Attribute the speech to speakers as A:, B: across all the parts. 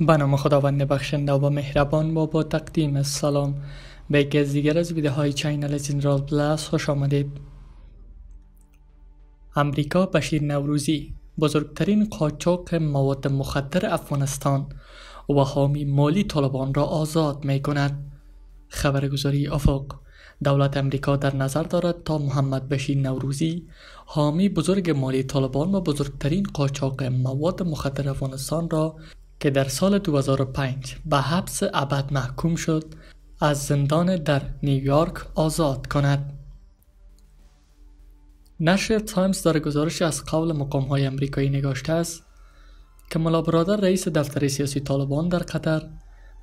A: به نام خداوند بخشنده و مهربان با با تقدیم سلام به یکی از دیگر از ویدیوهای چینل جنرال پلاس خوش آمدید امریکا بشیر نوروزی بزرگترین قاچاق مواد مخدر افغانستان و حامی مالی طالبان را آزاد می کند خبرگزاری افق دولت امریکا در نظر دارد تا محمد بشیر نوروزی حامی بزرگ مالی طالبان و بزرگترین قاچاق مواد مخدر افغانستان را که در سال 2005 به حبس ابد محکوم شد از زندان در نیویورک آزاد کند نشر تایمز در گزارش از قول مقام های امریکایی نگاشته است که ملابرادر رئیس دفتر سیاسی طالبان در قطر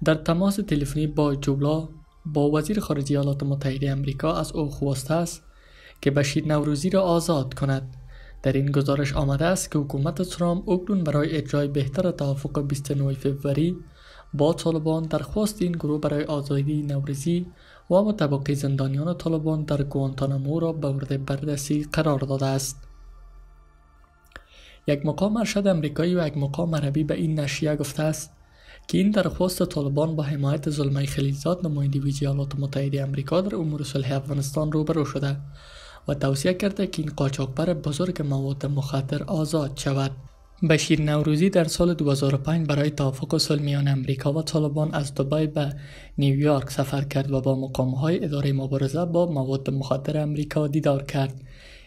A: در تماس تلفنی با جوبلا با وزیر خارجه ایالات متحده امریکا از او خواسته است که بشیر نوروزی را آزاد کند در این گزارش آمده است که حکومت ترامپ اکنون برای اجرای بهتر توافق 29 فوریه با طالبان درخواست این گروه برای آزادی نوروزی و متبقی زندانیان طالبان در گوانتانامو را به مورد بررسی قرار داده است یک مقام ارشد امریکایی و یک مقام عربی به این نشریه گفته است که این درخواست طالبان با حمایت زلمه خلیلزاد نماینده ویژه ایالات متحده امریکا در امور صلح افغانستان روبرو شده و توصیه کرده که این قاچاقبر بزرگ مواد مخدر آزاد شود. بشیر نوروزی در سال 2005 برای توافق و صلح میان امریکا و طالبان از دبی به نیویورک سفر کرد و با مقام های اداره مبارزه با مواد مخدر امریکا دیدار کرد.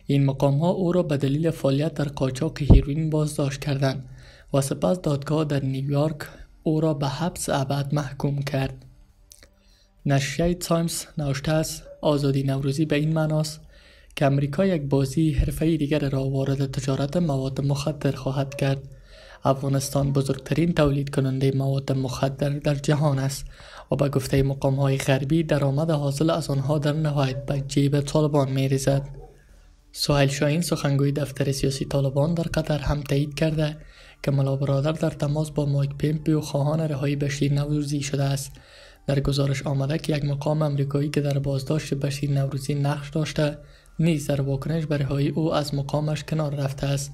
A: این مقام ها او را به دلیل فعالیت در قاچاق هیروین بازداشت کردند و سپس دادگاه در نیویورک او را به حبس ابد محکوم کرد. نشریه تایمز نوشته است آزادی نوروزی به این معناست که امریکا یک بازی حرفه‌ای دیگر را وارد تجارت مواد مخدر خواهد کرد افغانستان بزرگترین تولید کننده مواد مخدر در جهان است و به گفته مقام های غربی درآمد حاصل از آنها در نهایت به جیب طالبان می ریزد. سهیل شاهین سخنگوی دفتر سیاسی طالبان در قطر هم تایید کرده که ملا در تماس با مایک پیمپی و خواهان رهایی بشیر نوروزی شده است در گزارش آمده که یک مقام امریکایی که در بازداشت بشیر نوروزی نقش داشته نیز در واکنش به رهایی او از مقامش کنار رفته است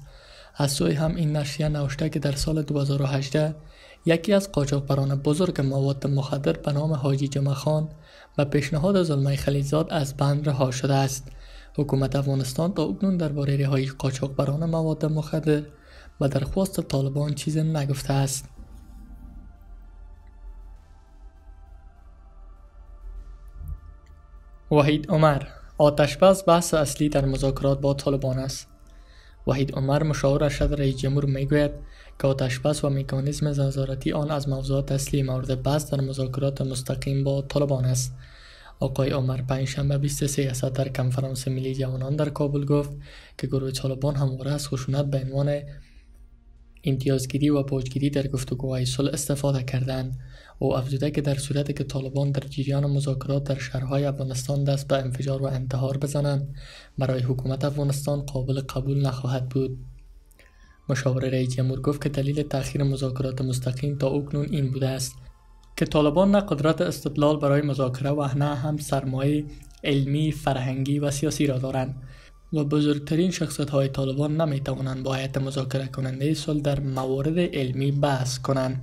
A: از سوی هم این نشریه نوشته که در سال 2018 یکی از قاچاقبران بزرگ مواد مخدر به نام حاجی جمع خان به پیشنهاد ظلمه خلیزاد از بند رها شده است حکومت افغانستان تا اکنون درباره رهایی قاچاقبران مواد مخدر و درخواست طالبان چیزی نگفته است وحید عمر آتشبس بحث اصلی در مذاکرات با طالبان است وحید عمر مشاور ارشد رئیس جمهور میگوید که آتشبس و مکانیزم نظارتی آن از موضوعات اصلی مورد بحث در مذاکرات مستقیم با طالبان است آقای عمر پنجشنبه 23 اسد در کنفرانس ملی جوانان در کابل گفت که گروه طالبان همواره از خشونت به عنوان امتیازگیری و باجگیری در گفتگوهای صلح استفاده کردند او افزوده که در صورتی که طالبان در جریان مذاکرات در شهرهای افغانستان دست به انفجار و انتحار بزنند برای حکومت افغانستان قابل قبول نخواهد بود مشاور رئیس جمهور گفت که دلیل تاخیر مذاکرات مستقیم تا اکنون این بوده است که طالبان نه قدرت استدلال برای مذاکره و نه هم سرمایه علمی، فرهنگی و سیاسی را دارند و بزرگترین شخصت های طالبان نمی توانند با هیئت مذاکره کننده سال در موارد علمی بحث کنند.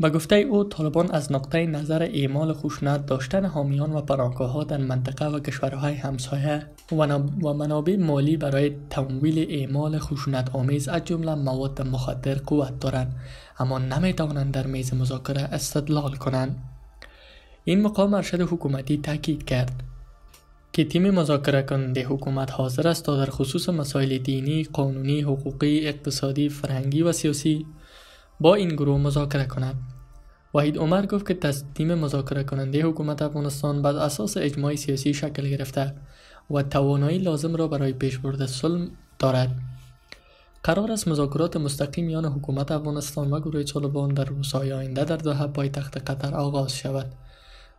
A: با گفته او طالبان از نقطه نظر اعمال خشونت داشتن حامیان و پناهگاه ها در منطقه و کشورهای همسایه و منابع مالی برای تمویل اعمال خشونت آمیز از جمله مواد مخدر قوت دارند اما نمی توانند در میز مذاکره استدلال کنند این مقام ارشد حکومتی تاکید کرد که تیم مذاکره کننده حکومت حاضر است تا در خصوص مسائل دینی، قانونی، حقوقی، اقتصادی، فرهنگی و سیاسی با این گروه مذاکره کند. وحید عمر گفت که تیم مذاکره کننده حکومت افغانستان بر اساس اجماع سیاسی شکل گرفته و توانایی لازم را برای پیشبرد سلم دارد. قرار است مذاکرات مستقیم میان حکومت افغانستان و گروه طالبان در روزهای آینده در دوحه پایتخت قطر آغاز شود.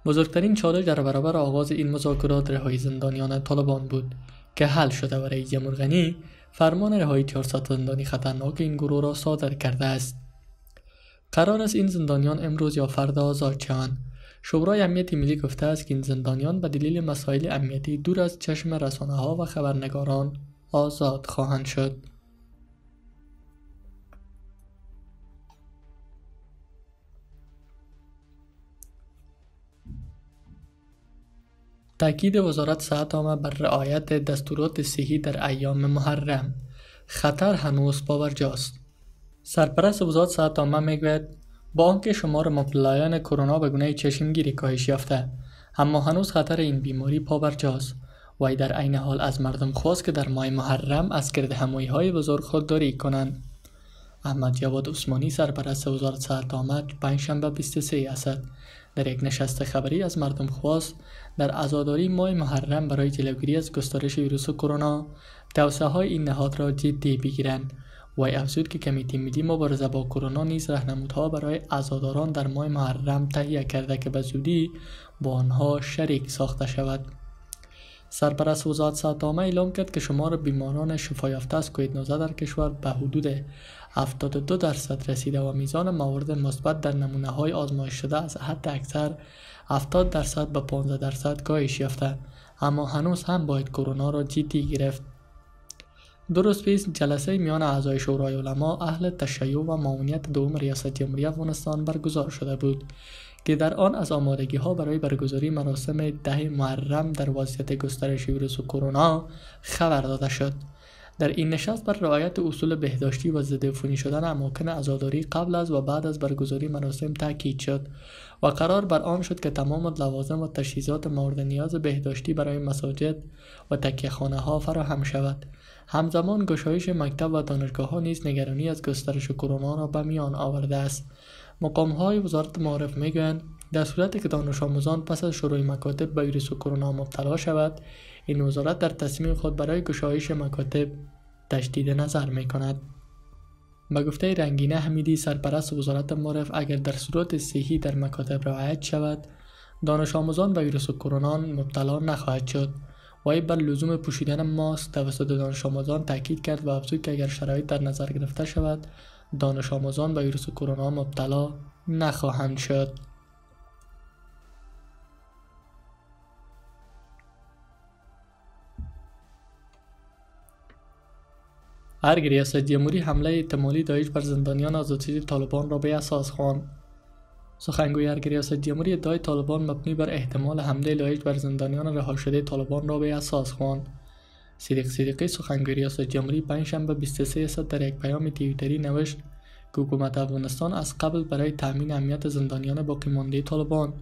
A: بزرگترین چالش در برابر آغاز این مذاکرات رهایی زندانیان طالبان بود که حل شده و رئیس جمهور فرمان رهایی 400 زندانی خطرناک این گروه را صادر کرده است قرار است این زندانیان امروز یا فردا آزاد شوند شورای امنیت ملی گفته است که این زندانیان به دلیل مسائل امنیتی دور از چشم رسانه ها و خبرنگاران آزاد خواهند شد تاکید وزارت صحت آمد بر رعایت دستورات صحی در ایام محرم خطر هنوز جاست. سرپرست وزارت صحت آمد میگوید با آنکه شمار مبتلایان کرونا به گونه چشمگیری کاهش یافته اما هنوز خطر این بیماری پابرجاست وی در عین حال از مردم خواست که در ماه محرم از گرد هموی های بزرگ خودداری کنند احمد جواد عثمانی سرپرست وزارت صحت آمد پنجشنبه 23 اسد در یک نشست خبری از مردم خواست در ازاداری ماه محرم برای جلوگیری از گسترش ویروس کرونا توسعه های این نهاد را جدی بگیرند و افزود که کمیته ملی مبارزه با کرونا نیز رهنمودها برای ازاداران در ماه محرم تهیه کرده که به زودی با آنها شریک ساخته شود سرپرست وزارت عامه اعلام کرد که شمار بیماران شفا یافته از کووید 19 در کشور به حدود 72 درصد رسیده و میزان موارد مثبت در نمونه های آزمایش شده از حد اکثر 70 درصد به 15 درصد کاهش یافته اما هنوز هم باید کرونا را جدی گرفت درست پیش جلسه میان اعضای شورای علما اهل تشیع و معاونیت دوم ریاست جمهوری افغانستان برگزار شده بود که در آن از آمادگی ها برای برگزاری مراسم ده محرم در وضعیت گسترش ویروس و کرونا خبر داده شد در این نشست بر رعایت اصول بهداشتی و ضد فونی شدن اماکن عزاداری قبل از و بعد از برگزاری مراسم تاکید شد و قرار بر آن شد که تمام لوازم و تجهیزات مورد نیاز بهداشتی برای مساجد و تکیه خانه ها فراهم شود همزمان گشایش مکتب و دانشگاه ها نیز نگرانی از گسترش کرونا را به میان آورده است مقام های وزارت معارف میگویند در صورتی که دانش آموزان پس از شروع مکاتب به ویروس کرونا مبتلا شود این وزارت در تصمیم خود برای گشایش مکاتب تشدید نظر می کند به گفته رنگینه حمیدی سرپرست وزارت معارف اگر در صورت صحی در مکاتب رعایت شود دانش آموزان به ویروس کرونا مبتلا نخواهد شد وای بر لزوم پوشیدن ماسک توسط دانش آموزان تاکید کرد و افزود که اگر شرایط در نظر گرفته شود دانش آموزان به ویروس کرونا مبتلا نخواهند شد ارگ ریاست جمهوری حمله احتمالی داعش بر زندانیان آزادسازی طالبان را به اساس خواند سخنگوی ارگ ریاست جمهوری ادعای طالبان مبنی بر احتمال حمله داعش بر زندانیان رها شده طالبان را به اساس خواند صدیق صدیقی سخنگوی ریاست جمهوری پنجشنبه 23 صد در یک پیام تیویتری نوشت که حکومت افغانستان از قبل برای تامین امنیت زندانیان باقی مانده طالبان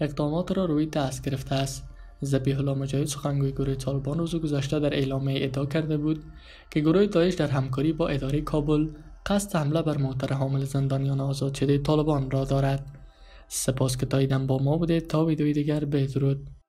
A: اقدامات را روی دست گرفته است زبیح الله مجاهد سخنگوی گروه طالبان روز گذشته در اعلامیه ادعا کرده بود که گروه داعش در همکاری با اداره کابل قصد حمله بر موتر حامل زندانیان آزاد شده طالبان را دارد سپاس که تاییدم با ما بوده تا ویدیوی دیگر بدرود